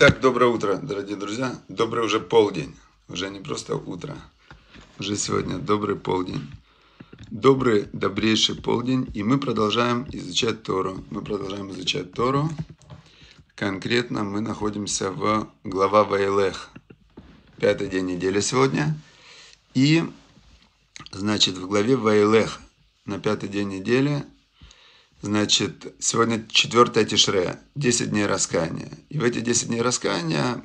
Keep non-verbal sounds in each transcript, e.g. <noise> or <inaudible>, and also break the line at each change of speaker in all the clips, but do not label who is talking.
Итак, доброе утро, дорогие друзья. Добрый уже полдень. Уже не просто утро. Уже сегодня добрый полдень. Добрый, добрейший полдень. И мы продолжаем изучать Тору. Мы продолжаем изучать Тору. Конкретно мы находимся в глава Вайлех. Пятый день недели сегодня. И, значит, в главе Вайлех на пятый день недели Значит, сегодня 4 Тишре, 10 дней раскаяния. И в эти 10 дней раскаяния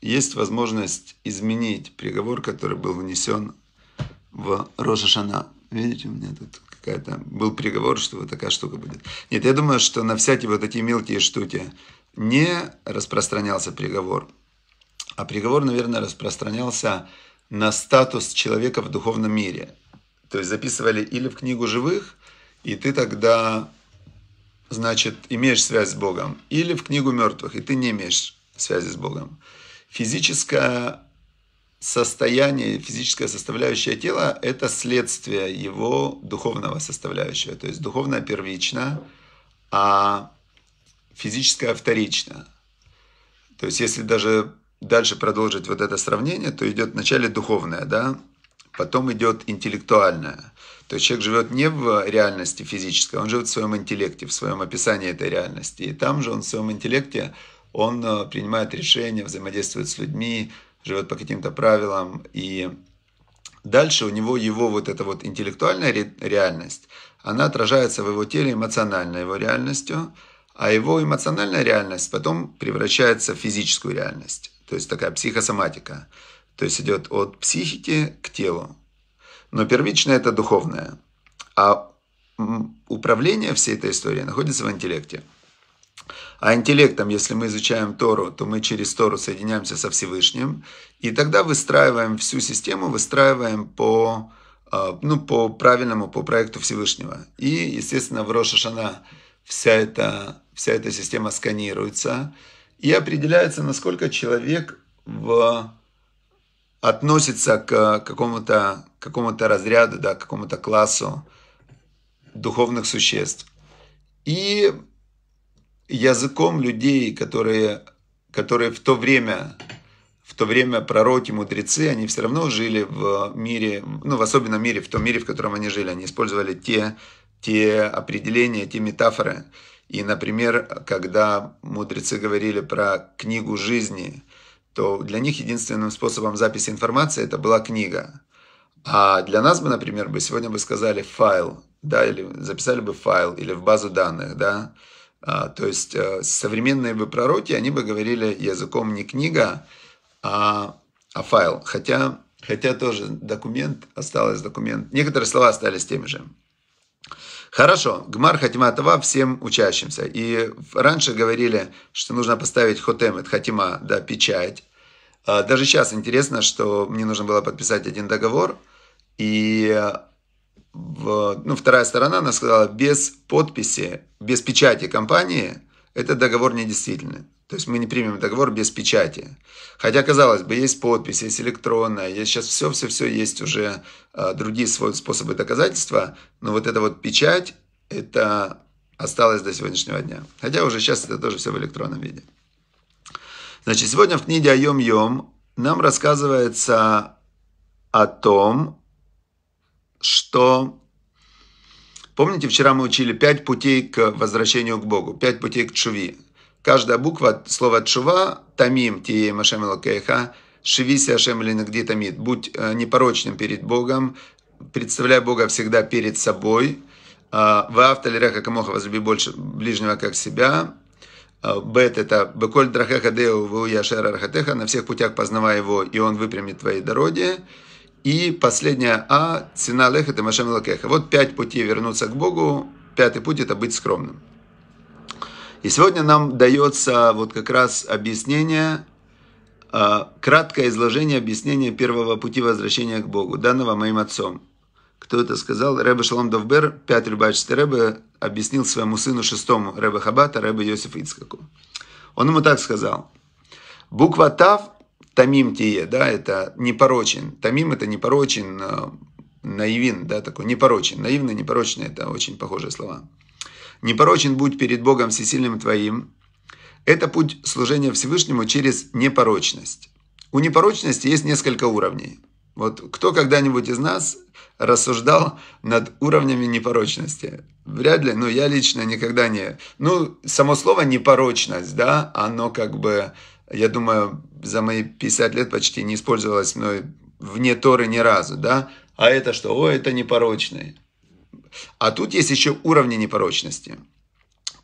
есть возможность изменить приговор, который был внесен в Рошашана. Видите, у меня тут какая-то... Был приговор, что вот такая штука будет. Нет, я думаю, что на всякие вот эти мелкие штуки не распространялся приговор. А приговор, наверное, распространялся на статус человека в духовном мире. То есть записывали или в книгу живых, и ты тогда значит, имеешь связь с Богом, или в книгу мертвых, и ты не имеешь связи с Богом. Физическое состояние, физическая составляющая тела – это следствие его духовного составляющего. То есть духовное первично, а физическое вторично. То есть если даже дальше продолжить вот это сравнение, то идет вначале духовное, да, Потом идет интеллектуальная. То есть человек живет не в реальности физической, он живет в своем интеллекте, в своем описании этой реальности. И там же он в своем интеллекте, он э, принимает решения, взаимодействует с людьми, живет по каким-то правилам. И дальше у него его вот эта вот интеллектуальная реальность, она отражается в его теле эмоциональной его реальностью, а его эмоциональная реальность потом превращается в физическую реальность. То есть такая психосоматика. То есть идет от психики к телу. Но первичное это духовное. А управление всей этой историей находится в интеллекте. А интеллектом, если мы изучаем Тору, то мы через Тору соединяемся со Всевышним, и тогда выстраиваем всю систему, выстраиваем по, а, ну, по правильному, по проекту Всевышнего. И, естественно, в Рошашана вся эта, вся эта система сканируется и определяется, насколько человек в относится к э, какому-то какому разряду, да, к какому-то классу духовных существ. И языком людей, которые, которые в то время в то время пророки, мудрецы, они все равно жили в мире, ну, в особенном мире, в том мире, в котором они жили. Они использовали те, те определения, те метафоры. И, например, когда мудрецы говорили про книгу жизни, то для них единственным способом записи информации это была книга. А для нас бы, например, бы сегодня бы сказали файл, да, или записали бы файл, или в базу данных, да. А, то есть э, современные бы пророки, они бы говорили языком не книга, а, а файл. Хотя, хотя тоже документ осталось документ. Некоторые слова остались теми же. Хорошо, Гмар Хатима Това всем учащимся. И раньше говорили, что нужно поставить Хотемет Хатима, да, печать. А, даже сейчас интересно, что мне нужно было подписать один договор, и ну, вторая сторона, она сказала, без подписи, без печати компании – этот договор недействительный. То есть мы не примем договор без печати. Хотя, казалось бы, есть подпись, есть электронная, есть сейчас все-все-все, есть уже э, другие свои способы доказательства, но вот эта вот печать, это осталось до сегодняшнего дня. Хотя уже сейчас это тоже все в электронном виде. Значит, сегодня в книге «Айом Йом» нам рассказывается о том, что Помните, вчера мы учили пять путей к возвращению к Богу, пять путей к чуви. Каждая буква слова чува, тамим, тиеем ашем элокейха, шивиси ашем линагди тамит. будь э, непорочным перед Богом, представляй Бога всегда перед собой, а, Ваавталираха камоха возлюби больше ближнего, как себя. А, Бет это беколь драхеха деу ву яшер архатеха, на всех путях познавай его, и он выпрямит твои дороги. И последняя А – цена леха и машем лакеха. Вот пять путей вернуться к Богу. Пятый путь – это быть скромным. И сегодня нам дается вот как раз объяснение, а, краткое изложение объяснения первого пути возвращения к Богу, данного моим отцом. Кто это сказал? Рэбе Шалом Довбер, пятый рыбачный Рэбе, объяснил своему сыну шестому Рэбе Хабата, Рэбе Йосиф Ицкаку. Он ему так сказал. Буква Тав тамим тие, да, это непорочен. Тамим это непорочен, э, наивин, да, такой, непорочен. Наивно, непорочно, это очень похожие слова. Непорочен будь перед Богом всесильным твоим. Это путь служения Всевышнему через непорочность. У непорочности есть несколько уровней. Вот кто когда-нибудь из нас рассуждал над уровнями непорочности? Вряд ли, но ну, я лично никогда не... Ну, само слово непорочность, да, оно как бы, я думаю, за мои 50 лет почти не использовалось мной вне Торы ни разу, да? А это что? О, это непорочные. А тут есть еще уровни непорочности.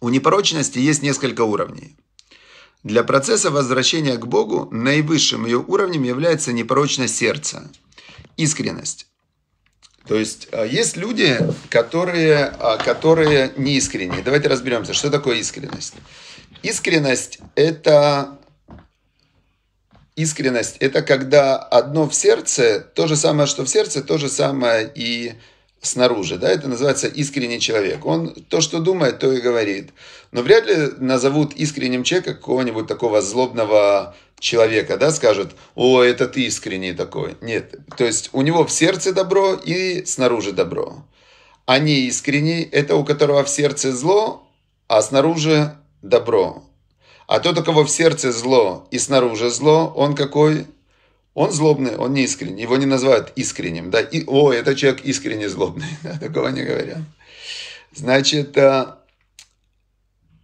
У непорочности есть несколько уровней. Для процесса возвращения к Богу наивысшим ее уровнем является непорочность сердца, искренность. То есть а, есть люди, которые, а, которые не искренние. Давайте разберемся, что такое искренность. Искренность – это искренность – это когда одно в сердце, то же самое, что в сердце, то же самое и снаружи. Да? Это называется искренний человек. Он то, что думает, то и говорит. Но вряд ли назовут искренним человека какого-нибудь такого злобного человека, да, скажут, о, этот искренний такой. Нет, то есть у него в сердце добро и снаружи добро. А не искренний – это у которого в сердце зло, а снаружи добро. А тот, у кого в сердце зло и снаружи зло, он какой? Он злобный, он не искренний. Его не называют искренним. Да? И, о, это человек искренне злобный. <laughs> Да, такого не говорят. Значит, а,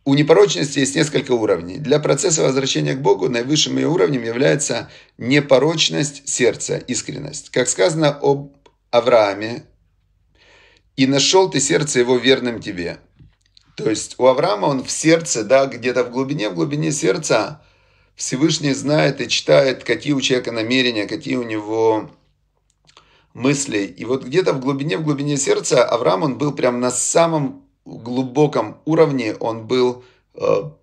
у непорочности есть несколько уровней. Для процесса возвращения к Богу наивысшим ее уровнем является непорочность сердца, искренность. Как сказано об Аврааме, «И нашел ты сердце его верным тебе». То есть у Авраама он в сердце, да, где-то в глубине, в глубине сердца Всевышний знает и читает, какие у человека намерения, какие у него мысли. И вот где-то в глубине, в глубине сердца Авраам, он был прям на самом глубоком уровне, он был э,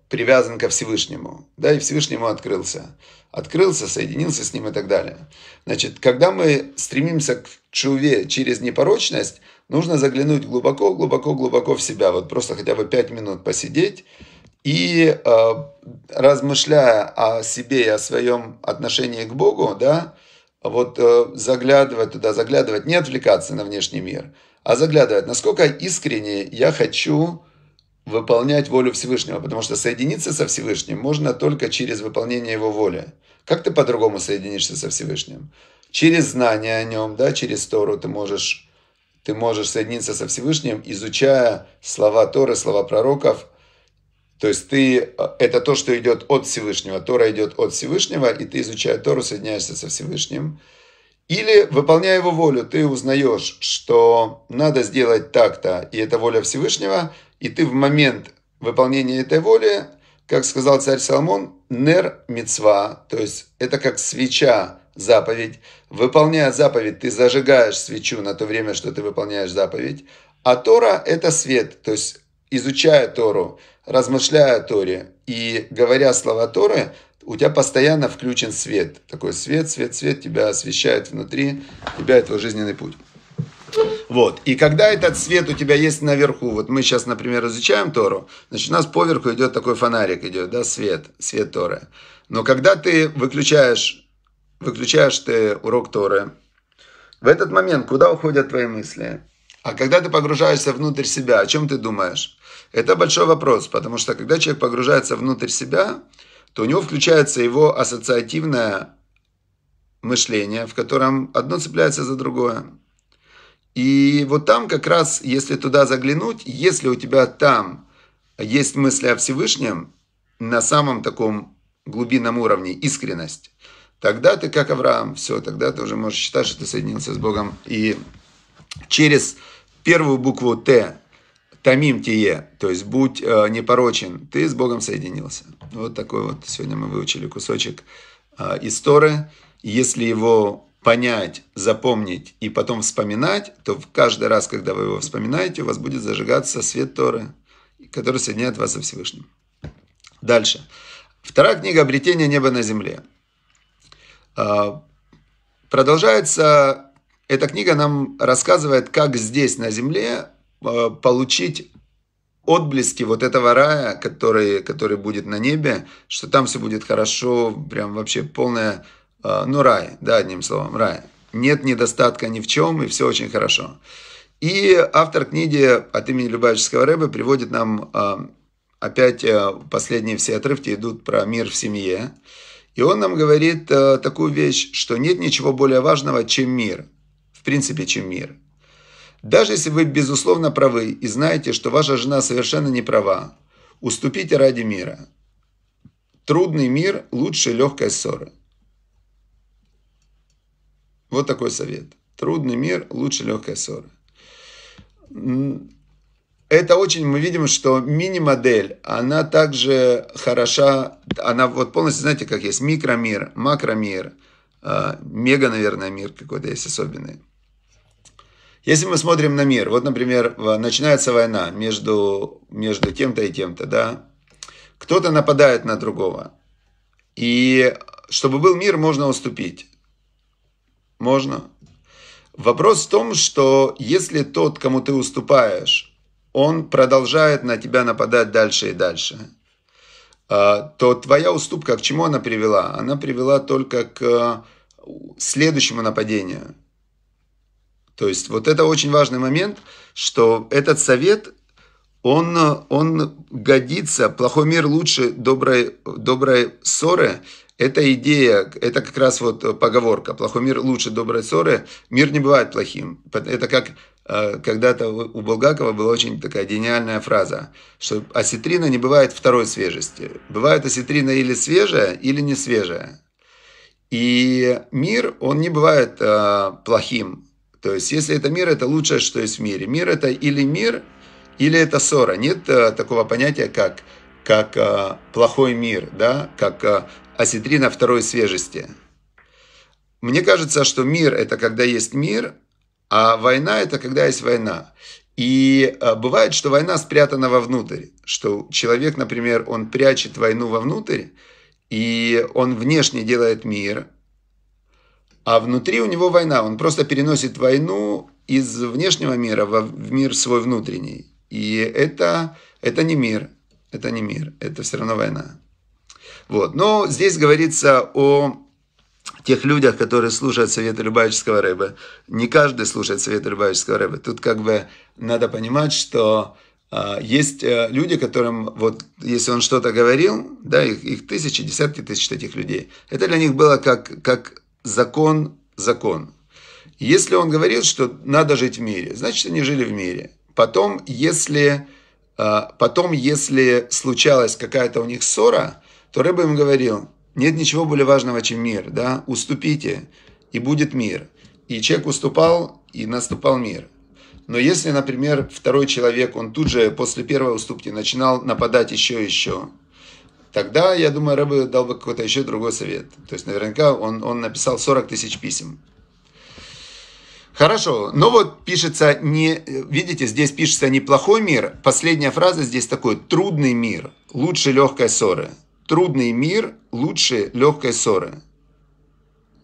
привязан ко Всевышнему, да, и Всевышнему открылся. Открылся, соединился с ним и так далее. Значит, когда мы стремимся к чуве через непорочность, нужно заглянуть глубоко, глубоко, глубоко в себя. Вот просто хотя бы 5 минут посидеть и э, размышляя о себе и о своем отношении к Богу, да, вот э, заглядывать туда, заглядывать, не отвлекаться на внешний мир, а заглядывать, насколько искренне я хочу выполнять волю Всевышнего, потому что соединиться со Всевышним можно только через выполнение Его воли. Как ты по-другому соединишься со Всевышним? Через знание о Нем, да, через Тору ты можешь ты можешь соединиться со Всевышним, изучая слова Торы, слова пророков. То есть ты, э, это то, что идет от Всевышнего. Тора идет от Всевышнего, и ты, изучая Тору, соединяешься со Всевышним. Или, выполняя его волю, ты узнаешь, что надо сделать так-то, и это воля Всевышнего, и ты в момент выполнения этой воли, как сказал царь Соломон, нер мецва, то есть это как свеча, заповедь. Выполняя заповедь, ты зажигаешь свечу на то время, что ты выполняешь заповедь. А Тора – это свет, то есть изучая Тору, размышляя о Торе и говоря слова Торы, у тебя постоянно включен свет. Такой свет, свет, свет тебя освещает внутри, тебя это жизненный путь. Вот. И когда этот свет у тебя есть наверху, вот мы сейчас, например, изучаем Тору, значит, у нас поверху идет такой фонарик, идет, да, свет, свет Торы. Но когда ты выключаешь выключаешь ты урок Торы, в этот момент куда уходят твои мысли? А когда ты погружаешься внутрь себя, о чем ты думаешь? Это большой вопрос, потому что когда человек погружается внутрь себя, то у него включается его ассоциативное мышление, в котором одно цепляется за другое. И вот там как раз, если туда заглянуть, если у тебя там есть мысли о Всевышнем, на самом таком глубинном уровне искренность, Тогда ты как Авраам, все, тогда ты уже можешь считать, что ты соединился с Богом. И через первую букву Т, Тамим Тие, то есть будь э, непорочен, ты с Богом соединился. Вот такой вот сегодня мы выучили кусочек э, истории. Если его понять, запомнить и потом вспоминать, то в каждый раз, когда вы его вспоминаете, у вас будет зажигаться свет Торы, который соединяет вас со Всевышним. Дальше. Вторая книга «Обретение неба на земле». А, продолжается, эта книга нам рассказывает, как здесь на Земле а, получить отблески вот этого рая, который, который будет на небе, что там все будет хорошо, прям вообще полное, а, ну, рай, да, одним словом, рай. Нет недостатка ни в чем, и все очень хорошо. И автор книги от имени Любавического Рэба приводит нам опять последние все отрывки идут про мир в семье. И он нам говорит э, такую вещь, что нет ничего более важного, чем мир. В принципе, чем мир. Даже если вы, безусловно, правы и знаете, что ваша жена совершенно не права, уступите ради мира. Трудный мир лучше легкой ссоры. Вот такой совет. Трудный мир лучше легкой ссоры это очень, мы видим, что мини-модель, она также хороша, она вот полностью, знаете, как есть микромир, макромир, э, мега, наверное, мир какой-то есть особенный. Если мы смотрим на мир, вот, например, начинается война между, между тем-то и тем-то, да, кто-то нападает на другого, и чтобы был мир, можно уступить. Можно. Вопрос в том, что если тот, кому ты уступаешь, он продолжает на тебя нападать дальше и дальше, а, то твоя уступка к чему она привела? Она привела только к э, следующему нападению. То есть вот это очень важный момент, что этот совет, он, он годится, плохой мир лучше доброй, доброй ссоры, эта идея, это как раз вот поговорка, плохой мир лучше доброй ссоры, мир не бывает плохим. Это как Э, когда-то у Булгакова была очень такая гениальная фраза, что осетрина не бывает второй свежести. Бывает осетрина или свежая, или не свежая. И мир, он не бывает э, плохим. То есть, если это мир, это лучшее, что есть в мире. Мир это или мир, или это ссора. Нет э, такого понятия, как, как э, плохой мир, да? как э, осетрина второй свежести. Мне кажется, что мир – это когда есть мир, а война – это когда есть война. И э, бывает, что война спрятана вовнутрь, что человек, например, он прячет войну вовнутрь, и он внешне делает мир, а внутри у него война. Он просто переносит войну из внешнего мира в мир свой внутренний. И это, это не мир, это не мир, это все равно война. Вот. Но здесь говорится о тех людях, которые слушают советы Рыбаческого рыбы. Не каждый слушает советы Рыбаческого рыбы. Тут как бы надо понимать, что а, есть э, люди, которым, вот, если он что-то говорил, да, их, их тысячи, десятки тысяч этих людей. Это для них было как, как закон, закон. Если он говорил, что надо жить в мире, значит, они жили в мире. Потом, если, а, потом, если случалась какая-то у них ссора, то Рэба им говорил – нет ничего более важного, чем мир, да? Уступите, и будет мир. И человек уступал, и наступал мир. Но если, например, второй человек, он тут же после первой уступки начинал нападать еще и еще, тогда, я думаю, Рэбе дал бы какой-то еще другой совет. То есть наверняка он, он написал 40 тысяч писем. Хорошо, но вот пишется не, видите, здесь пишется неплохой мир. Последняя фраза здесь такой, трудный мир, лучше легкой ссоры. Трудный мир лучше легкой ссоры.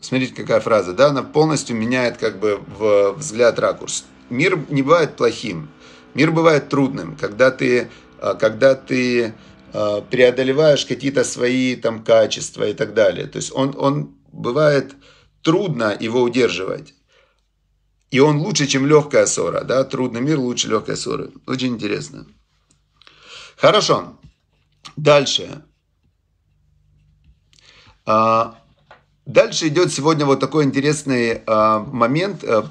Смотрите, какая фраза, да, она полностью меняет как бы в взгляд ракурс. Мир не бывает плохим, мир бывает трудным, когда ты, а, когда ты а, преодолеваешь какие-то свои там качества и так далее. То есть он, он бывает трудно его удерживать. И он лучше, чем легкая ссора, да, трудный мир лучше легкой ссоры. Очень интересно. Хорошо. Дальше. А, дальше идет сегодня вот такой интересный а, момент. Э,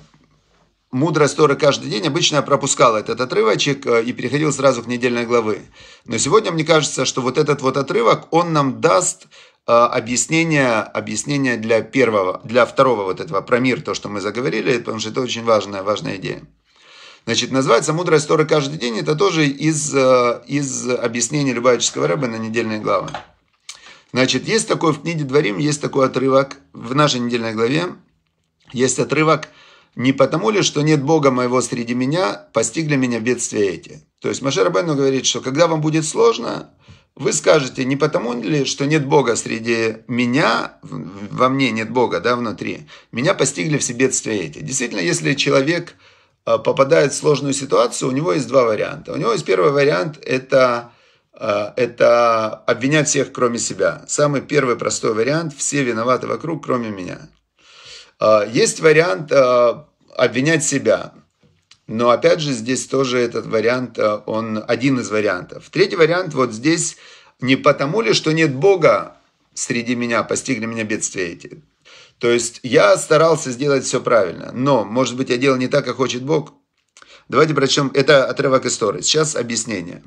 мудрая Торы каждый день обычно я пропускал этот отрывочек э, и переходил сразу к недельной главы. Но сегодня мне кажется, что вот этот вот отрывок, он нам даст э, объяснение, объяснение для первого, для второго вот этого про мир, то, что мы заговорили, потому что это очень важная, важная идея. Значит, называется Мудрая Торы каждый день» – это тоже из, из объяснения Любавического рыба на недельные главы. Значит, есть такой в книге Дворим, есть такой отрывок в нашей недельной главе. Есть отрывок «Не потому ли, что нет Бога моего среди меня, постигли меня бедствия эти». То есть Машер Абайну говорит, что когда вам будет сложно, вы скажете, не потому ли, что нет Бога среди меня, во мне нет Бога, да, внутри, меня постигли все бедствия эти. Действительно, если человек а, попадает в сложную ситуацию, у него есть два варианта. У него есть первый вариант – это Э, это обвинять всех, кроме себя. Самый первый простой вариант – все виноваты вокруг, кроме меня. Э, есть вариант э, обвинять себя. Но опять же, здесь тоже этот вариант, он один из вариантов. Третий вариант вот здесь не потому ли, что нет Бога среди меня, постигли меня бедствия эти. То есть я старался сделать все правильно, но, может быть, я делал не так, как хочет Бог. Давайте прочтем, это отрывок истории. Сейчас объяснение.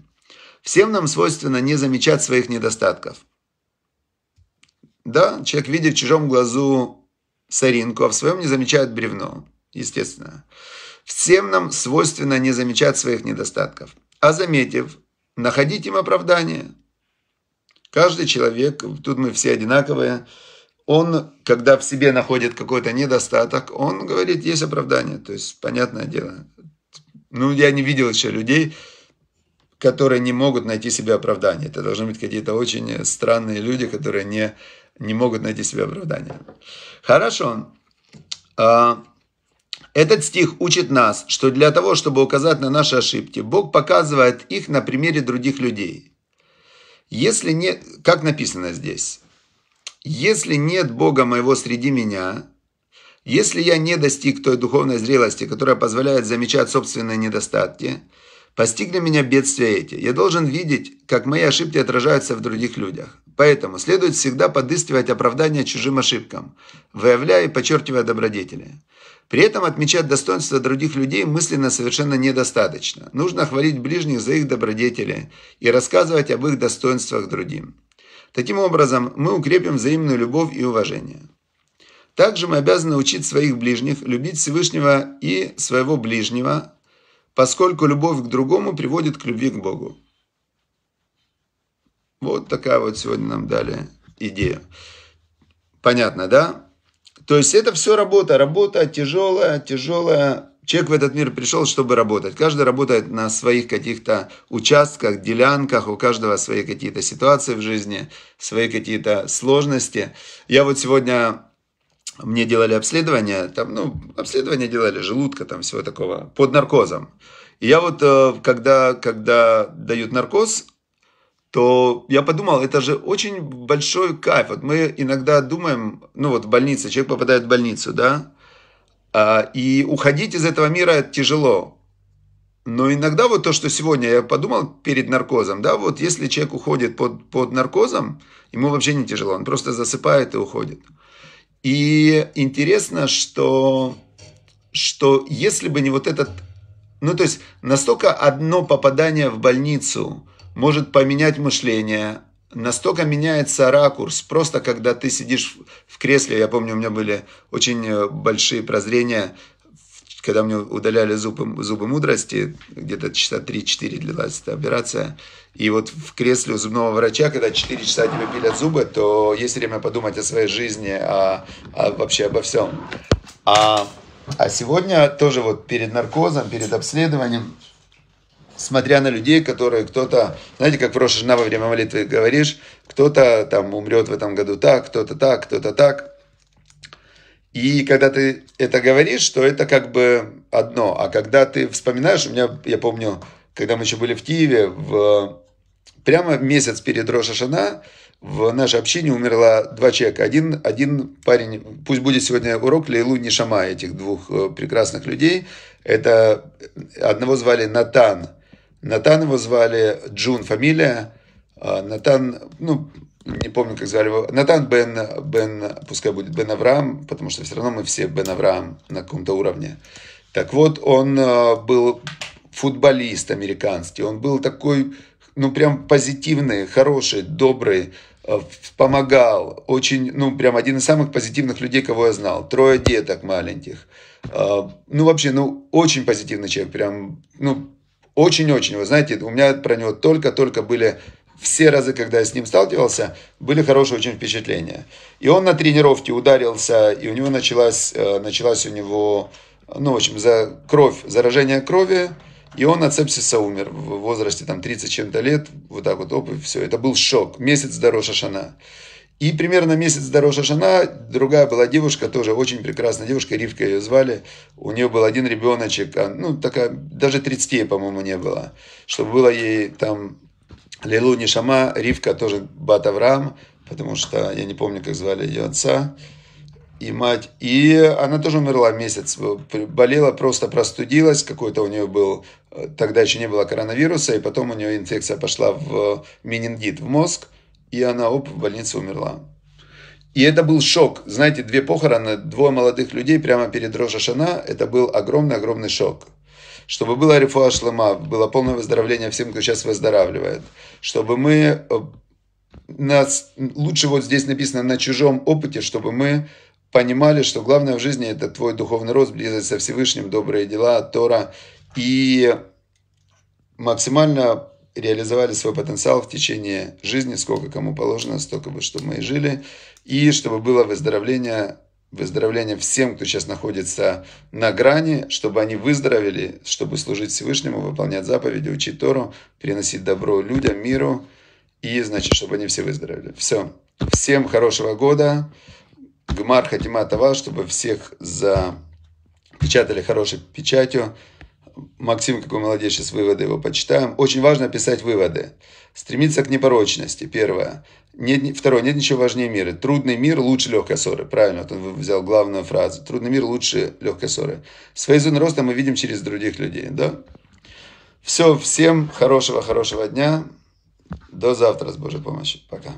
Всем нам свойственно не замечать своих недостатков. Да, человек видит в чужом глазу соринку, а в своем не замечает бревно, естественно. Всем нам свойственно не замечать своих недостатков, а заметив, находить им оправдание. Каждый человек, тут мы все одинаковые, он, когда в себе находит какой-то недостаток, он говорит, есть оправдание. То есть, понятное дело. Ну, я не видел еще людей, которые не могут найти себе оправдания. Это должны быть какие-то очень странные люди, которые не, не могут найти себе оправдания. Хорошо. А, этот стих учит нас, что для того, чтобы указать на наши ошибки, Бог показывает их на примере других людей. Если нет, как написано здесь, если нет Бога моего среди меня, если я не достиг той духовной зрелости, которая позволяет замечать собственные недостатки, Постигли меня бедствия эти. Я должен видеть, как мои ошибки отражаются в других людях. Поэтому следует всегда подыскивать оправдания чужим ошибкам, выявляя и подчеркивая добродетели. При этом отмечать достоинства других людей мысленно совершенно недостаточно. Нужно хвалить ближних за их добродетели и рассказывать об их достоинствах другим. Таким образом, мы укрепим взаимную любовь и уважение. Также мы обязаны учить своих ближних, любить Всевышнего и своего ближнего – поскольку любовь к другому приводит к любви к Богу. Вот такая вот сегодня нам дали идея. Понятно, да? То есть это все работа. Работа тяжелая, тяжелая. Человек в этот мир пришел, чтобы работать. Каждый работает на своих каких-то участках, делянках, у каждого свои какие-то ситуации в жизни, свои какие-то сложности. Я вот сегодня мне делали обследование, там, ну, обследование делали, желудка, там, всего такого, под наркозом. И я вот, э, когда, когда дают наркоз, то я подумал, это же очень большой кайф. Вот мы иногда думаем, ну вот в больнице, человек попадает в больницу, да, а, и уходить из этого мира тяжело. Но иногда вот то, что сегодня я подумал перед наркозом, да, вот если человек уходит под, под наркозом, ему вообще не тяжело, он просто засыпает и уходит. И интересно, что, что если бы не вот этот... Ну, то есть, настолько одно попадание в больницу может поменять мышление, настолько меняется ракурс, просто когда ты сидишь в кресле, я помню, у меня были очень э, большие прозрения, когда мне удаляли зубы, зубы мудрости, где-то часа 3-4 длилась эта операция, и вот в кресле у зубного врача, когда 4 часа тебе пилят зубы, то есть время подумать о своей жизни, о, о вообще обо всем. А, а сегодня тоже вот перед наркозом, перед обследованием, смотря на людей, которые кто-то, знаете, как в Роша во время молитвы говоришь, кто-то там умрет в этом году так, кто-то так, кто-то так. И когда ты это говоришь, что это как бы одно. А когда ты вспоминаешь, у меня, я помню, когда мы еще были в Киеве, в, прямо месяц перед Рошашана в нашей общине умерло два человека. Один, один парень, пусть будет сегодня урок Лейлу Нишама, этих двух э, прекрасных людей. Это э, одного звали Натан. Натан его звали Джун, фамилия. А, Натан, ну, не помню, как звали его, Натан Бен, Бен, пускай будет Бен Авраам, потому что все равно мы все Бен Авраам на каком-то уровне. Так вот, он э, был футболист американский, он был такой, ну, прям позитивный, хороший, добрый, э, помогал, очень, ну, прям один из самых позитивных людей, кого я знал, трое деток маленьких, э, ну, вообще, ну, очень позитивный человек, прям, ну, очень-очень, вы знаете, у меня про него только-только были все разы, когда я с ним сталкивался, были хорошие очень впечатления. И он на тренировке ударился, и у него началась, э, началась у него, ну, в общем, за кровь, заражение крови, и он от сепсиса умер в возрасте там 30 чем-то лет, вот так вот, оп, и все. Это был шок. Месяц до шана И примерно месяц до шана другая была девушка, тоже очень прекрасная девушка, Ривка ее звали. У нее был один ребеночек, а, ну, такая, даже 30, по-моему, не было. Чтобы было ей там Лилу Нишама, Ривка тоже Бат Авраам, потому что я не помню, как звали ее отца и мать. И она тоже умерла месяц. Болела, просто простудилась. Какой-то у нее был... Э, тогда еще не было коронавируса. И потом у нее инфекция пошла в менингит, в мозг. И она, оп, в больнице умерла. И это был шок. Знаете, две похороны, двое молодых людей прямо перед Рожашана. Это был огромный-огромный шок чтобы была рифуа шлама, было полное выздоровление всем, кто сейчас выздоравливает, чтобы мы э, нас лучше вот здесь написано на чужом опыте, чтобы мы понимали, что главное в жизни это твой духовный рост, близость со Всевышним, добрые дела, Тора, и максимально реализовали свой потенциал в течение жизни, сколько кому положено, столько бы, чтобы мы и жили, и чтобы было выздоровление Выздоровления всем, кто сейчас находится на грани, чтобы они выздоровели, чтобы служить Всевышнему, выполнять заповеди, учить Тору, приносить добро людям, миру, и, значит, чтобы они все выздоровели. Все. Всем хорошего года. Гмар Хатима Тава, чтобы всех запечатали хорошей печатью. Максим, какой молодец, сейчас выводы его почитаем. Очень важно писать выводы. Стремиться к непорочности, первое. Нет, второе, нет ничего важнее мира. Трудный мир лучше легкой ссоры. Правильно, вот он взял главную фразу. Трудный мир лучше легкой ссоры. Свои зоны роста мы видим через других людей, да? Все, всем хорошего-хорошего дня. До завтра с Божьей помощью. Пока.